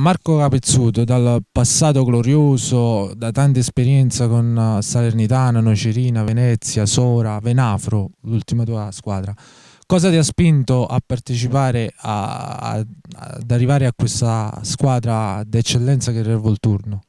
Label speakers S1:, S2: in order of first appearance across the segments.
S1: Marco Capezzuto dal passato glorioso, da tanta esperienza con eh, Salernitana, Nocerina, Venezia, Sora, Venafro, l'ultima tua squadra. Cosa ti ha spinto a partecipare, a, a, ad arrivare a questa squadra d'eccellenza che è il Volturno?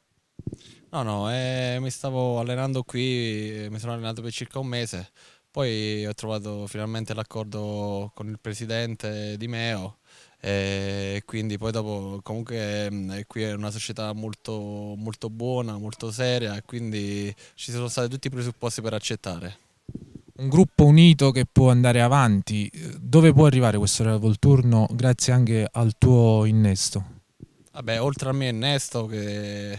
S2: No, no, eh, mi stavo allenando qui, mi sono allenato per circa un mese, poi ho trovato finalmente l'accordo con il presidente di Meo e quindi poi dopo comunque mm, qui è una società molto, molto buona, molto seria e quindi ci sono stati tutti i presupposti per accettare.
S1: Un gruppo unito che può andare avanti, dove può arrivare questo Real Turno grazie anche al tuo innesto?
S2: Vabbè, oltre al mio innesto che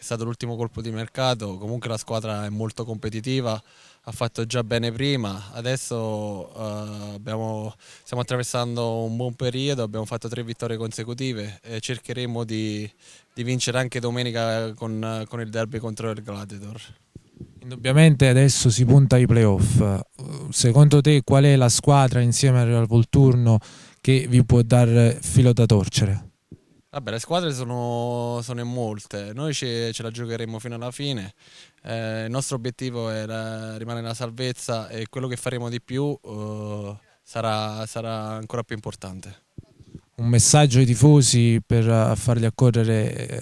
S2: è stato l'ultimo colpo di mercato, comunque la squadra è molto competitiva, ha fatto già bene prima, adesso eh, abbiamo, stiamo attraversando un buon periodo, abbiamo fatto tre vittorie consecutive e cercheremo di, di vincere anche domenica con, con il derby contro il Gladiator.
S1: Indubbiamente adesso si punta ai playoff. Secondo te qual è la squadra insieme al Real Volturno che vi può dare filo da torcere?
S2: Vabbè, le squadre sono, sono in molte, noi ce, ce, la giocheremo fino alla fine. Eh, il nostro obiettivo è la, rimanere la salvezza e quello che faremo di più eh, sarà, sarà ancora più importante
S1: un messaggio ai tifosi per eh, farli accorrere eh,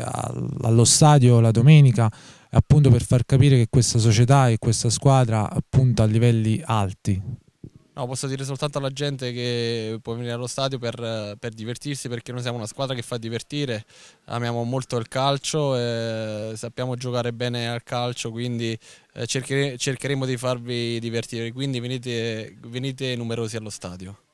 S1: allo stadio la domenica, appunto per far capire che questa società e questa squadra punta a livelli alti.
S2: No, posso dire soltanto alla gente che può venire allo stadio per, per divertirsi perché noi siamo una squadra che fa divertire, amiamo molto il calcio, eh, sappiamo giocare bene al calcio, quindi eh, cercheremo di farvi divertire, quindi venite, venite numerosi allo stadio.